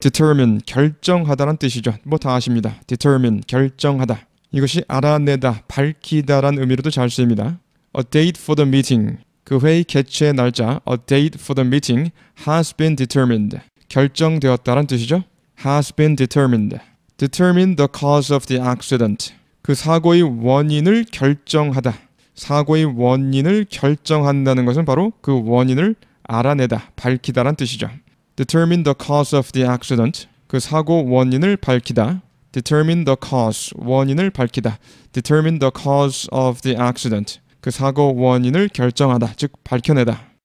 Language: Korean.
determine 결정하다란 뜻이죠. 뭐 다 아십니다. determine 결정하다. 이것이 알아내다, 밝히다란 의미로도 잘 쓰입니다. A date for the meeting. 그 회의 개최 날짜 a date for the meeting has been determined. 결정되었다란 뜻이죠. has been determined. determine the cause of the accident. 그 사고의 원인을 결정하다. 사고의 원인을 결정한다는 것은 바로 그 원인을 알아내다, 밝히다란 뜻이죠. determine the cause of the accident 그 사고 원인을 밝히다 determine the cause 원인을 밝히다 determine the cause of the accident 그 사고 원인을 결정하다 즉 밝혀내다